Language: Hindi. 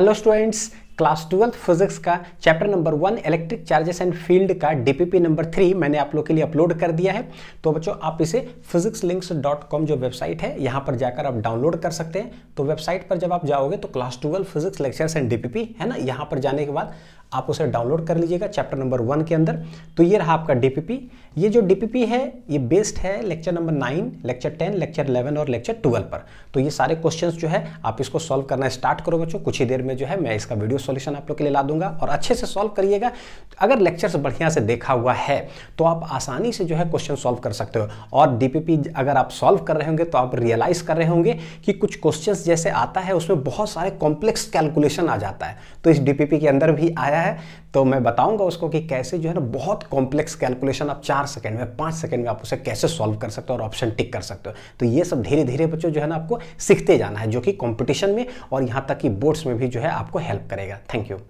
hello students class twelfth physics का chapter number one electric charges and field का डीपीपी नंबर थ्री मैंने आप लोग के लिए अपलोड कर दिया है तो बच्चों आप इसे फिजिक्स लिंक्स डॉट कॉम जो वेबसाइट है यहाँ पर जाकर आप डाउनलोड कर सकते हैं तो वेबसाइट पर जब आप जाओगे तो class twelve physics lectures and DPP है ना यहाँ पर जाने के बाद आप उसे डाउनलोड कर लीजिएगा चैप्टर नंबर वन के अंदर तो ये रहा आपका डीपीपी ये जो डीपीपी है ये बेस्ड है lecture number nine lecture ten lecture eleven और लेक्चर ट्वेल्व पर तो ये सारे क्वेश्चंस जो है आप इसको सॉल्व करना स्टार्ट करो बच्चों कुछ ही देर में जो है मैं इसका वीडियो सोल्यूशन आप लोग के लिए ला दूंगा और अच्छे से सॉल्व करिएगा अगर लेक्चर्स बढ़िया से देखा हुआ है तो आप आसानी से जो है क्वेश्चन सॉल्व कर सकते हो और डीपीपी अगर आप सॉल्व कर रहे होंगे तो आप रियलाइज़ कर रहे होंगे कि कुछ क्वेश्चन जैसे आता है उसमें बहुत सारे कॉम्प्लेक्स कैलकुलेशन आ जाता है तो इस डीपीपी के अंदर भी आया है तो मैं बताऊंगा उसको कि कैसे जो है ना बहुत कॉम्प्लेक्स कैलकुलेशन आप चार सेकंड में पाँच सेकंड में आप उसे कैसे सॉल्व कर सकते हो और ऑप्शन टिक कर सकते हो तो ये सब धीरे धीरे बच्चों जो है ना आपको सीखते जाना है जो कि कॉम्पिटिशन में और यहाँ तक कि बोर्ड्स में भी जो है आपको हेल्प करेगा थैंक यू